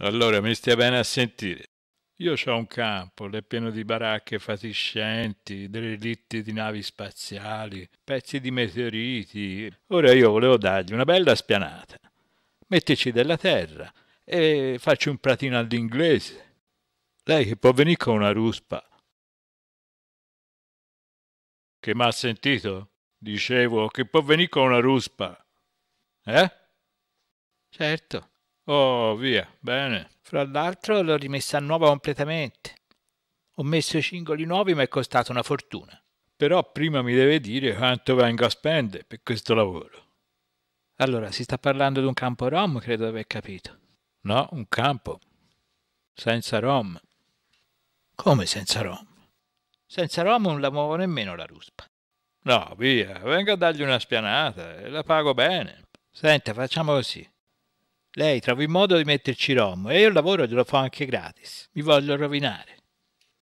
Allora mi stia bene a sentire. Io ho un campo, è pieno di baracche fatiscenti, relitti di navi spaziali, pezzi di meteoriti. Ora io volevo dargli una bella spianata. Mettici della terra e facci un pratino all'inglese. Lei che può venire con una ruspa. Che m'ha sentito? Dicevo che può venire con una ruspa. Eh? Certo. Oh, via, bene. Fra l'altro l'ho rimessa a nuova completamente. Ho messo i cingoli nuovi, ma è costato una fortuna. Però prima mi deve dire quanto vengo a spendere per questo lavoro. Allora, si sta parlando di un campo rom, credo di aver capito. No, un campo. Senza rom. Come senza rom? Senza rom non la muovo nemmeno la ruspa. No, via, vengo a dargli una spianata e la pago bene. Senta, facciamo così. Lei trova il modo di metterci rom e io il lavoro glielo fa anche gratis. Mi voglio rovinare.